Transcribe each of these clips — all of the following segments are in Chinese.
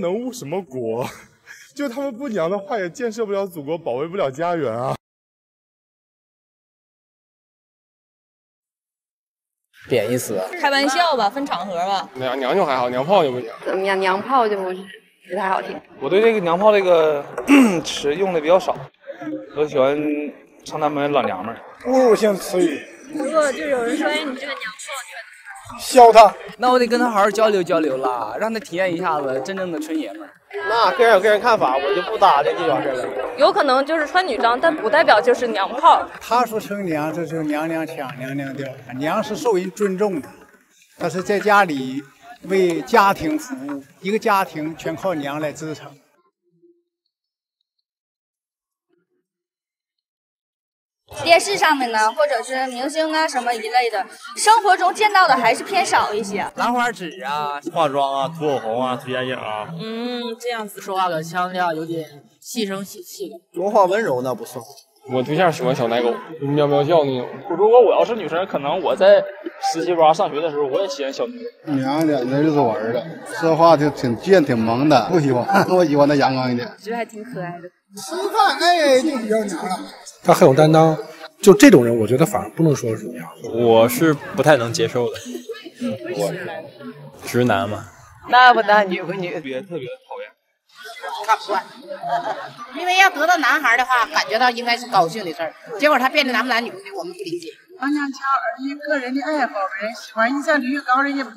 能误什么国？就他们不娘的话，也建设不了祖国，保卫不了家园啊！贬义词，开玩笑吧，分场合吧。娘娘就还好，娘炮就不行。怎么样，娘炮就不是不太好听？我对这个娘炮这个 词用的比较少，我喜欢称他们老娘们儿。侮辱性词语。不过就有人说哎，你这个娘。削他，那我得跟他好好交流交流了，让他体验一下子真正的纯爷们。那个人有个人看法，我就不搭理这种事儿了。有可能就是穿女装，但不代表就是娘炮。他说成娘，这就娘娘腔、娘娘调。娘是受人尊重的，但是在家里为家庭服务，一个家庭全靠娘来支撑。电视上面呢，或者是明星啊什么一类的，生活中见到的还是偏少一些。兰花指啊，化妆啊，涂口红啊，涂眼影啊。嗯，这样子说话的腔调有点细声细气的。说话温柔那不算。我对象喜欢小奶狗，喵喵叫那种。如果我要是女生，可能我在十七八上学的时候，我也喜欢小。娘娘那是玩的，说话就挺贱挺萌的，不喜欢。我喜欢他阳光一点。觉得还挺可爱的。吃饭，哎，就比较难。他很有担当，就这种人，我觉得反而不能说是么样，我是不太能接受的。我，直男嘛。那不男，女不女，特别特别讨厌，看不惯。因为要得到男孩的话，感觉到应该是高兴的事儿，结果他变得男不男女不女，我们不理解。娘娘腔，而个人的爱好，人喜欢你像率越高，人家不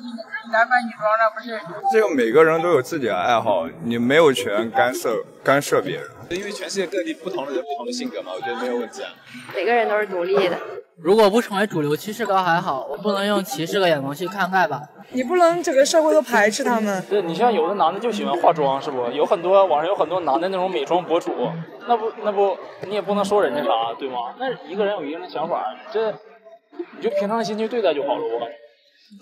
男扮女装，那不是？这个每个人都有自己的爱好，你没有权干涉干涉别人。因为全世界各地不同的人，不同的性格嘛，我觉得没有问题啊。每个人都是独立的。如果不成为主流趋势，倒还好。我不能用歧视的眼光去看待吧？你不能整个社会都排斥他们。对你像有的男的就喜欢化妆，是不？有很多网上有很多男的那种美妆博主，那不那不，你也不能说人家啥，对吗？那一个人有一个人的想法，这你就平常心去对待就好了。我感觉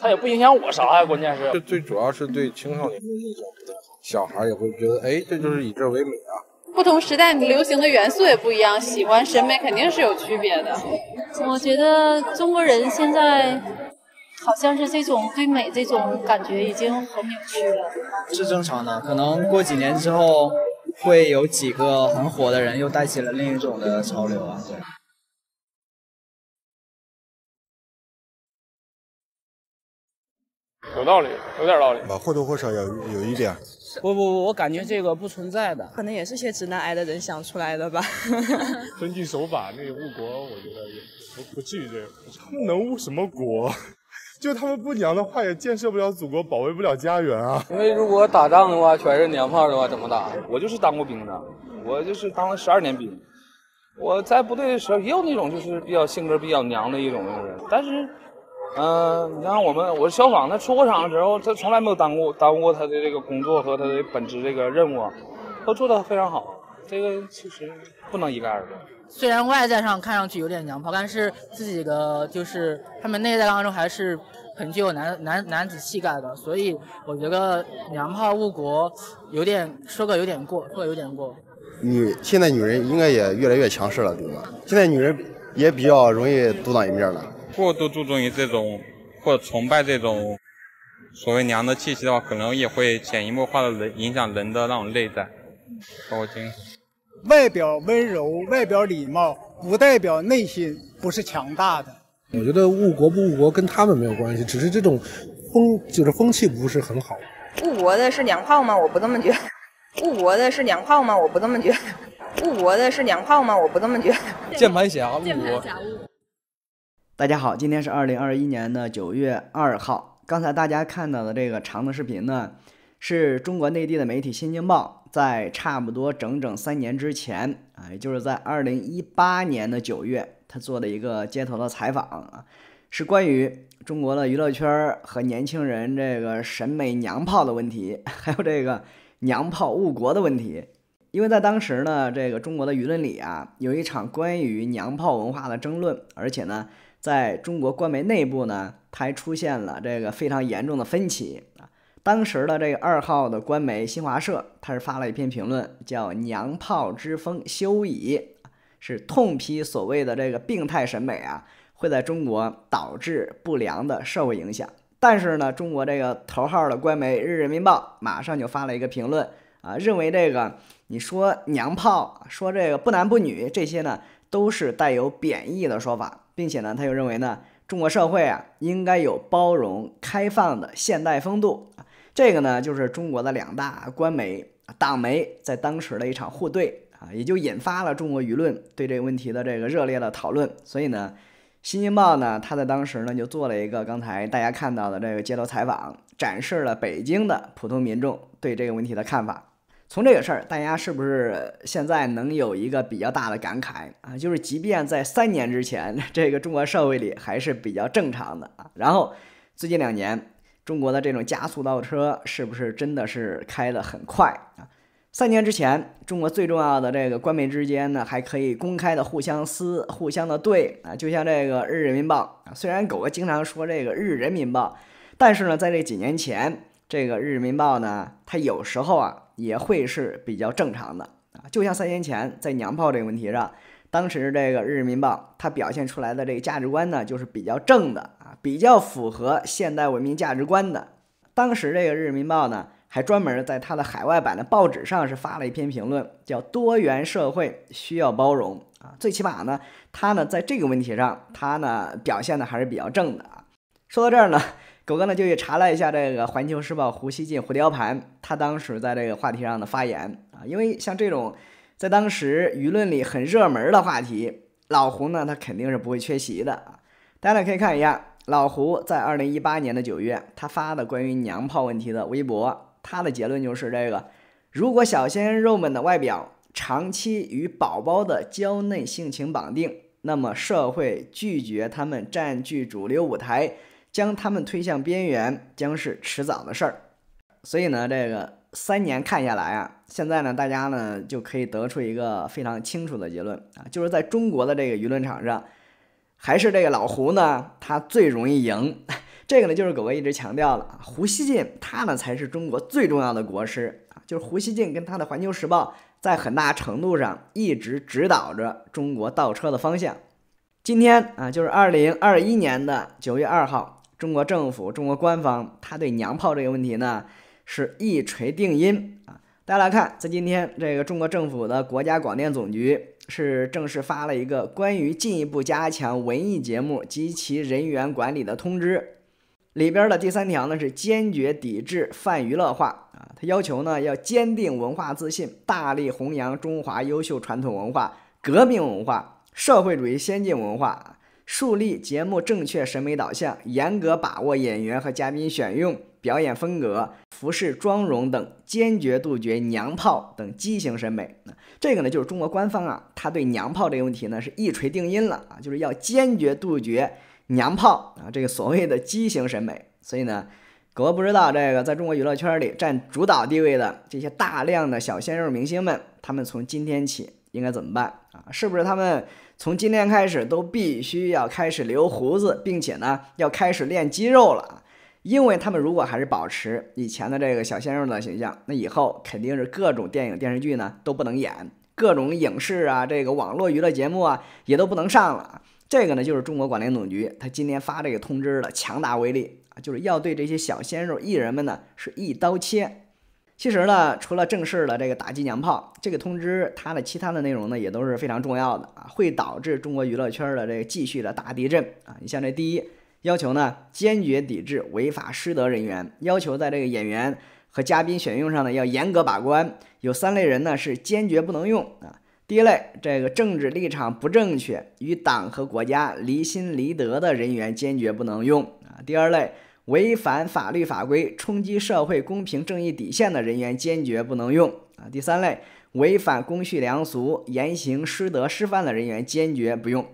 他也不影响我啥呀，关键是。最最主要是对青少年的印象不太好，小孩也会觉得，哎，这就是以这为美啊。不同时代流行的元素也不一样，喜欢审美肯定是有区别的。我觉得中国人现在好像是这种对美这种感觉已经很扭曲了。是正常的，可能过几年之后会有几个很火的人又带起了另一种的潮流啊！对。有道理，有点道理。吧，或多或少有有一点。不不不，我感觉这个不存在的，可能也是些直男癌的人想出来的吧。遵纪守法，那个误国，我觉得也不不至于这样。他们能误什么国？就他们不娘的话，也建设不了祖国，保卫不了家园啊。因为如果打仗的话，全是娘炮的话，怎么打？我就是当过兵的，我就是当了十二年兵。我在部队的时候，也有那种就是比较性格比较娘的一种人，但是。嗯，你看我们，我消防，他出过场时候，他从来没有耽误耽误过他的这个工作和他的本职这个任务，都做的非常好。这个其实不能一概而论。虽然外在上看上去有点娘炮，但是自己的就是他们内在当中还是很具有男男男子气概的，所以我觉得娘炮误国有点说个有点过，说有点过。女现在女人应该也越来越强势了，对吗？现在女人也比较容易独当一面了。过度注重于这种，或者崇拜这种所谓“娘”的气息的话，可能也会潜移默化的人影响人的那种内在。包括精神。外表温柔，外表礼貌，不代表内心不是强大的。我觉得误国不误国跟他们没有关系，只是这种风就是风气不是很好。误国的是娘炮吗？我不这么觉得。误国的是娘炮吗？我不这么觉得。误国的是娘炮吗？我不这么觉得。键盘侠误。国。大家好，今天是二零二一年的九月二号。刚才大家看到的这个长的视频呢，是中国内地的媒体《新京报》在差不多整整三年之前啊，也就是在二零一八年的九月，他做的一个街头的采访啊，是关于中国的娱乐圈和年轻人这个审美娘炮的问题，还有这个娘炮误国的问题。因为在当时呢，这个中国的舆论里啊，有一场关于娘炮文化的争论，而且呢。在中国官媒内部呢，它还出现了这个非常严重的分歧啊。当时的这个二号的官媒新华社，它是发了一篇评论，叫“娘炮之风休矣”，是痛批所谓的这个病态审美啊，会在中国导致不良的社会影响。但是呢，中国这个头号的官媒《日人民报》马上就发了一个评论啊，认为这个你说“娘炮”，说这个不男不女，这些呢都是带有贬义的说法。并且呢，他又认为呢，中国社会啊应该有包容、开放的现代风度。这个呢，就是中国的两大官媒、党媒在当时的一场互对啊，也就引发了中国舆论对这个问题的这个热烈的讨论。所以呢，《新京报》呢，他在当时呢就做了一个刚才大家看到的这个街头采访，展示了北京的普通民众对这个问题的看法。从这个事儿，大家是不是现在能有一个比较大的感慨啊？就是即便在三年之前，这个中国社会里还是比较正常的啊。然后最近两年，中国的这种加速倒车，是不是真的是开得很快啊？三年之前，中国最重要的这个官媒之间呢，还可以公开的互相撕、互相的对啊。就像这个《日人民报》，虽然狗哥经常说这个《日人民报》，但是呢，在这几年前，《这个日民报》呢，它有时候啊。也会是比较正常的啊，就像三年前在“娘炮”这个问题上，当时这个《日民报》它表现出来的这个价值观呢，就是比较正的啊，比较符合现代文明价值观的。当时这个《日民报》呢，还专门在它的海外版的报纸上是发了一篇评论，叫“多元社会需要包容”啊，最起码呢，它呢在这个问题上，它呢表现的还是比较正的。说到这儿呢，狗哥呢就去查了一下这个《环球时报》胡锡进胡雕盘，他当时在这个话题上的发言啊，因为像这种在当时舆论里很热门的话题，老胡呢他肯定是不会缺席的啊。大家呢可以看一下老胡在二零一八年的九月他发的关于娘炮问题的微博，他的结论就是这个：如果小鲜肉们的外表长期与宝宝的娇嫩性情绑定，那么社会拒绝他们占据主流舞台。将他们推向边缘将是迟早的事儿，所以呢，这个三年看下来啊，现在呢，大家呢就可以得出一个非常清楚的结论啊，就是在中国的这个舆论场上，还是这个老胡呢，他最容易赢。这个呢，就是狗哥一直强调了啊，胡锡进他呢才是中国最重要的国师啊，就是胡锡进跟他的环球时报，在很大程度上一直指导着中国倒车的方向。今天啊，就是二零二一年的九月二号。中国政府、中国官方，他对“娘炮”这个问题呢，是一锤定音啊！大家来看，在今天，这个中国政府的国家广电总局是正式发了一个关于进一步加强文艺节目及其人员管理的通知，里边的第三条呢是坚决抵制泛娱乐化啊！他要求呢，要坚定文化自信，大力弘扬中华优秀传统文化、革命文化、社会主义先进文化。树立节目正确审美导向，严格把握演员和嘉宾选用、表演风格、服饰、妆容等，坚决杜绝“娘炮”等畸形审美。这个呢，就是中国官方啊，他对“娘炮”这个问题呢，是一锤定音了啊，就是要坚决杜绝“娘炮”啊，这个所谓的畸形审美。所以呢，哥不知道这个在中国娱乐圈里占主导地位的这些大量的小鲜肉明星们，他们从今天起应该怎么办啊？是不是他们？从今天开始，都必须要开始留胡子，并且呢，要开始练肌肉了。因为他们如果还是保持以前的这个小鲜肉的形象，那以后肯定是各种电影、电视剧呢都不能演，各种影视啊，这个网络娱乐节目啊也都不能上了。这个呢，就是中国广电总局他今天发这个通知的强大威力啊，就是要对这些小鲜肉艺人们呢是一刀切。其实呢，除了正式的这个打击娘炮，这个通知它的其他的内容呢，也都是非常重要的啊，会导致中国娱乐圈的这个继续的大地震啊。你像这第一要求呢，坚决抵制违法失德人员，要求在这个演员和嘉宾选用上呢，要严格把关，有三类人呢是坚决不能用啊。第一类，这个政治立场不正确，与党和国家离心离德的人员，坚决不能用啊。第二类。违反法律法规、冲击社会公平正义底线的人员坚决不能用啊！第三类违反公序良俗、言行失德失范的人员坚决不用。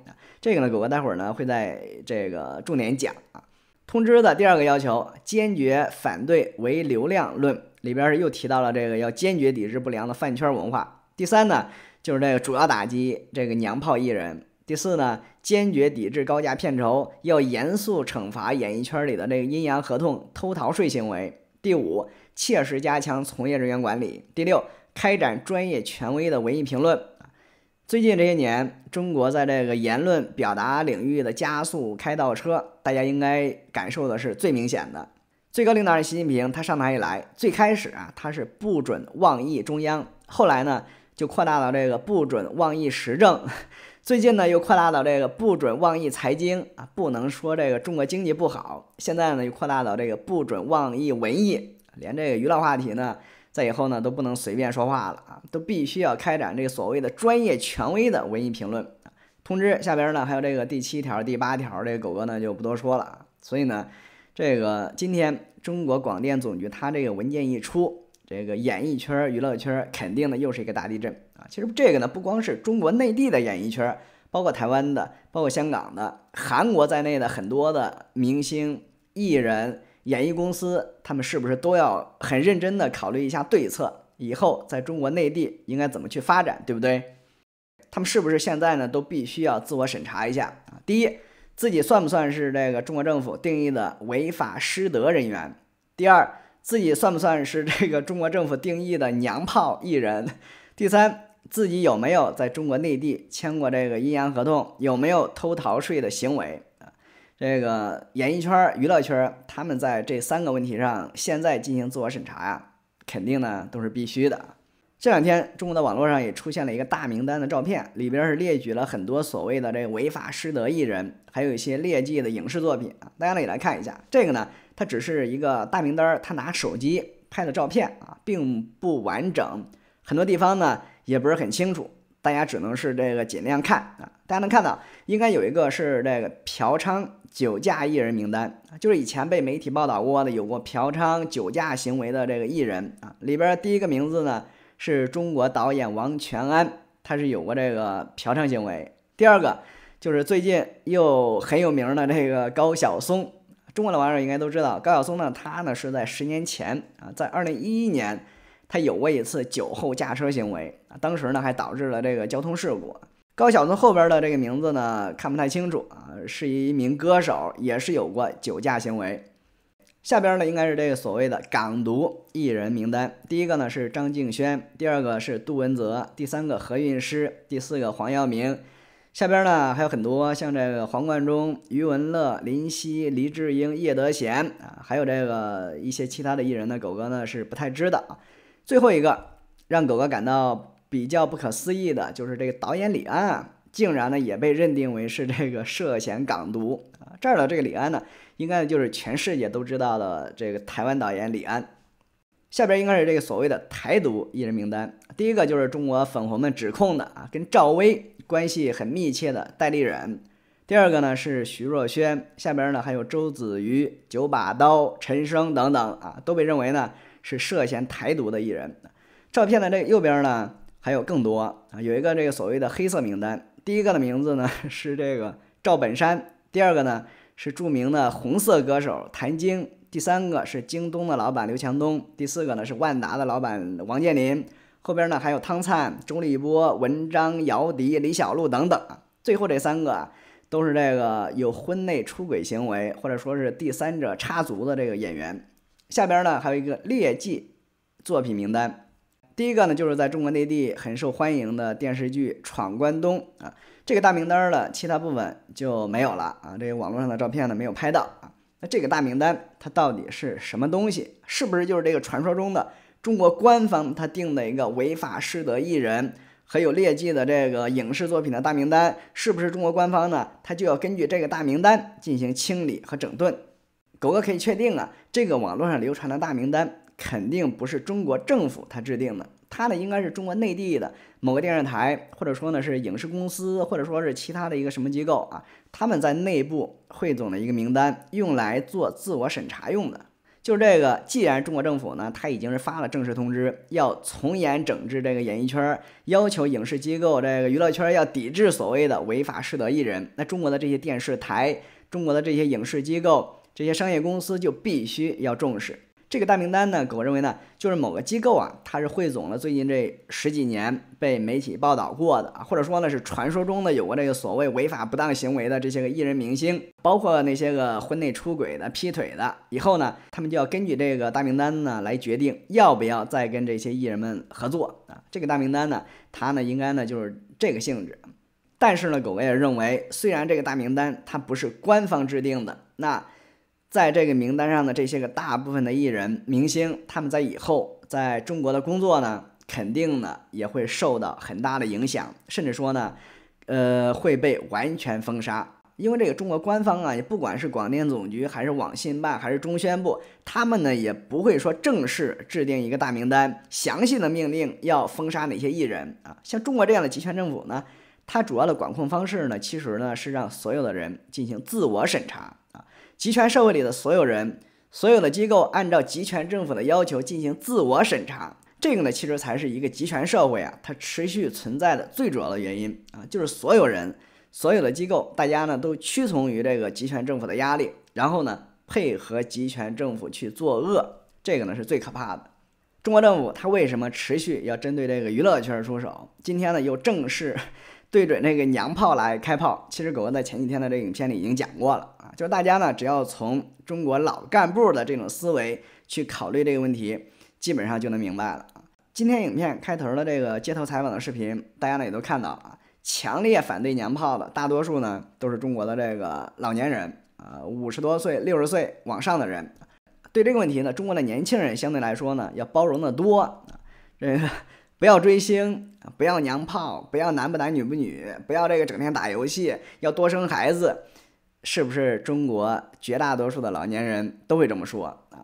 这个呢，狗哥待会儿呢会在这个重点讲啊。通知的第二个要求，坚决反对唯流量论，里边是又提到了这个要坚决抵制不良的饭圈文化。第三呢，就是这个主要打击这个娘炮艺人。第四呢。坚决抵制高价片酬，要严肃惩罚演艺圈里的那个阴阳合同、偷逃税行为。第五，切实加强从业人员管理。第六，开展专业权威的文艺评论。最近这些年，中国在这个言论表达领域的加速开倒车，大家应该感受的是最明显的。最高领导人习近平，他上台以来，最开始啊，他是不准妄议中央，后来呢，就扩大了这个不准妄议时政。最近呢，又扩大到这个不准妄议财经啊，不能说这个中国经济不好。现在呢，又扩大到这个不准妄议文艺，连这个娱乐话题呢，在以后呢都不能随便说话了啊，都必须要开展这个所谓的专业权威的文艺评论。通知下边呢还有这个第七条、第八条，这个狗哥呢就不多说了。所以呢，这个今天中国广电总局它这个文件一出。这个演艺圈、娱乐圈肯定呢又是一个大地震啊！其实这个呢，不光是中国内地的演艺圈，包括台湾的、包括香港的、韩国在内的很多的明星、艺人、演艺公司，他们是不是都要很认真的考虑一下对策？以后在中国内地应该怎么去发展，对不对？他们是不是现在呢都必须要自我审查一下啊？第一，自己算不算是这个中国政府定义的违法失德人员？第二。自己算不算是这个中国政府定义的“娘炮”艺人？第三，自己有没有在中国内地签过这个阴阳合同？有没有偷逃税的行为？啊，这个演艺圈、娱乐圈，他们在这三个问题上现在进行自我审查呀，肯定呢都是必须的。这两天，中国的网络上也出现了一个大名单的照片，里边是列举了很多所谓的这违法失德艺人，还有一些劣迹的影视作品啊，大家呢也来看一下这个呢。他只是一个大名单，他拿手机拍的照片啊，并不完整，很多地方呢也不是很清楚，大家只能是这个尽量看啊。大家能看到，应该有一个是这个嫖娼酒驾艺人名单，就是以前被媒体报道过的有过嫖娼酒驾行为的这个艺人啊。里边第一个名字呢是中国导演王全安，他是有过这个嫖娼行为；第二个就是最近又很有名的这个高晓松。中国的网友应该都知道，高晓松呢，他呢是在十年前啊，在二零一一年，他有过一次酒后驾车行为啊，当时呢还导致了这个交通事故。高晓松后边的这个名字呢看不太清楚啊，是一名歌手，也是有过酒驾行为。下边呢应该是这个所谓的港独艺人名单，第一个呢是张敬轩，第二个是杜文泽，第三个何韵诗，第四个黄耀明。下边呢还有很多像这个黄贯中、余文乐、林夕、黎智英、叶德娴啊，还有这个一些其他的艺人呢，狗哥呢是不太知道啊。最后一个让狗哥感到比较不可思议的就是这个导演李安啊，竟然呢也被认定为是这个涉嫌港独啊。这儿的这个李安呢，应该就是全世界都知道的这个台湾导演李安。下边应该是这个所谓的台独艺人名单，第一个就是中国粉红们指控的啊，跟赵薇。关系很密切的戴丽忍，第二个呢是徐若瑄，下边呢还有周子瑜、九把刀、陈升等等啊，都被认为呢是涉嫌台独的艺人。照片的这右边呢还有更多啊，有一个这个所谓的黑色名单，第一个的名字呢 是这个赵本山，第二个呢是著名的红色歌手谭晶，第三个是京东的老板刘强东，第四个呢是万达的老板王健林。后边呢还有汤灿、钟立波、文章、姚笛、李小璐等等。最后这三个都是这个有婚内出轨行为或者说是第三者插足的这个演员。下边呢还有一个劣迹作品名单，第一个呢就是在中国内地很受欢迎的电视剧《闯关东》啊。这个大名单的其他部分就没有了啊，这个网络上的照片呢没有拍到啊。那这个大名单它到底是什么东西？是不是就是这个传说中的？中国官方他定的一个违法失德艺人还有劣迹的这个影视作品的大名单，是不是中国官方呢？他就要根据这个大名单进行清理和整顿。狗哥可以确定啊，这个网络上流传的大名单肯定不是中国政府他制定的，他呢应该是中国内地的某个电视台或者说呢是影视公司或者说是其他的一个什么机构啊，他们在内部汇总的一个名单，用来做自我审查用的。就这个，既然中国政府呢，他已经是发了正式通知，要从严整治这个演艺圈，要求影视机构、这个娱乐圈要抵制所谓的违法失德艺人，那中国的这些电视台、中国的这些影视机构、这些商业公司就必须要重视。这个大名单呢，狗认为呢，就是某个机构啊，它是汇总了最近这十几年被媒体报道过的，或者说呢是传说中的有过这个所谓违法不当行为的这些个艺人明星，包括那些个婚内出轨的、劈腿的，以后呢，他们就要根据这个大名单呢来决定要不要再跟这些艺人们合作啊。这个大名单呢，它呢应该呢就是这个性质，但是呢，狗也认为，虽然这个大名单它不是官方制定的，那。在这个名单上的这些个大部分的艺人明星，他们在以后在中国的工作呢，肯定呢也会受到很大的影响，甚至说呢，呃，会被完全封杀。因为这个中国官方啊，也不管是广电总局，还是网信办，还是中宣部，他们呢也不会说正式制定一个大名单，详细的命令要封杀哪些艺人啊。像中国这样的集权政府呢，它主要的管控方式呢，其实呢是让所有的人进行自我审查。集权社会里的所有人、所有的机构，按照集权政府的要求进行自我审查，这个呢，其实才是一个集权社会啊，它持续存在的最主要的原因啊，就是所有人、所有的机构，大家呢都屈从于这个集权政府的压力，然后呢配合集权政府去作恶，这个呢是最可怕的。中国政府它为什么持续要针对这个娱乐圈出手？今天呢又正式。对准那个娘炮来开炮，其实狗哥在前几天的这个影片里已经讲过了啊，就是大家呢，只要从中国老干部的这种思维去考虑这个问题，基本上就能明白了啊。今天影片开头的这个街头采访的视频，大家呢也都看到了啊，强烈反对娘炮的大多数呢都是中国的这个老年人啊，五十多岁、六十岁往上的人，对这个问题呢，中国的年轻人相对来说呢要包容得多啊，这个。不要追星，不要娘炮，不要男不男女不女，不要这个整天打游戏，要多生孩子，是不是？中国绝大多数的老年人都会这么说啊。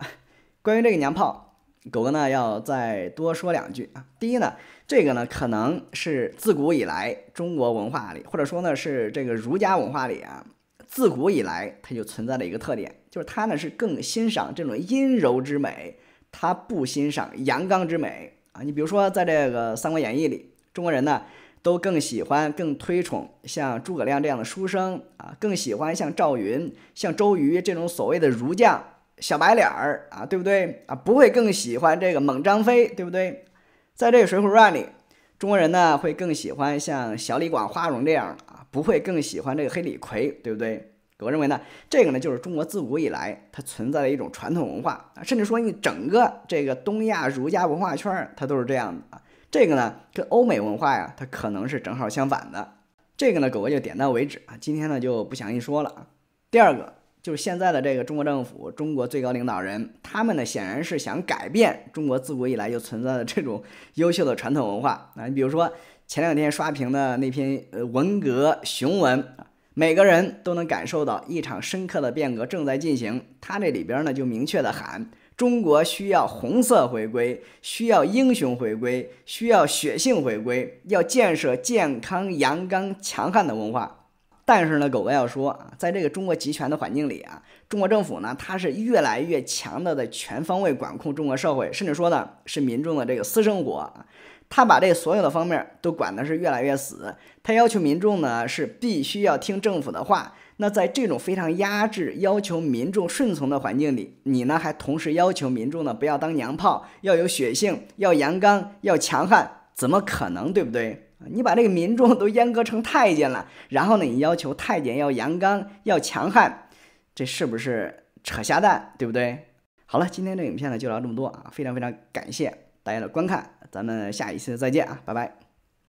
关于这个娘炮，狗哥呢要再多说两句啊。第一呢，这个呢可能是自古以来中国文化里，或者说呢是这个儒家文化里啊，自古以来它就存在的一个特点，就是它呢是更欣赏这种阴柔之美，它不欣赏阳刚之美。啊，你比如说在这个《三国演义》里，中国人呢都更喜欢、更推崇像诸葛亮这样的书生啊，更喜欢像赵云、像周瑜这种所谓的儒将、小白脸儿啊，对不对？啊，不会更喜欢这个猛张飞，对不对？在这个《水浒传》里，中国人呢会更喜欢像小李广花荣这样啊，不会更喜欢这个黑李逵，对不对？我认为呢，这个呢就是中国自古以来它存在的一种传统文化啊，甚至说你整个这个东亚儒家文化圈它都是这样的啊。这个呢跟欧美文化呀，它可能是正好相反的。这个呢，狗哥就点到为止啊，今天呢就不详细说了。啊。第二个就是现在的这个中国政府、中国最高领导人，他们呢显然是想改变中国自古以来就存在的这种优秀的传统文化啊。你比如说前两天刷屏的那篇呃文革雄文啊。每个人都能感受到一场深刻的变革正在进行。他这里边呢就明确的喊：中国需要红色回归，需要英雄回归，需要血性回归，要建设健康、阳刚、强悍的文化。但是呢，狗哥要说啊，在这个中国集权的环境里啊，中国政府呢它是越来越强大的全方位管控中国社会，甚至说呢是民众的这个私生活。他把这所有的方面都管的是越来越死，他要求民众呢是必须要听政府的话。那在这种非常压制、要求民众顺从的环境里，你呢还同时要求民众呢不要当娘炮，要有血性，要阳刚，要强悍，怎么可能？对不对？你把这个民众都阉割成太监了，然后呢，你要求太监要阳刚、要强悍，这是不是扯瞎蛋？对不对？好了，今天这影片呢就聊这么多啊，非常非常感谢大家的观看。咱们下一次再见啊，拜拜。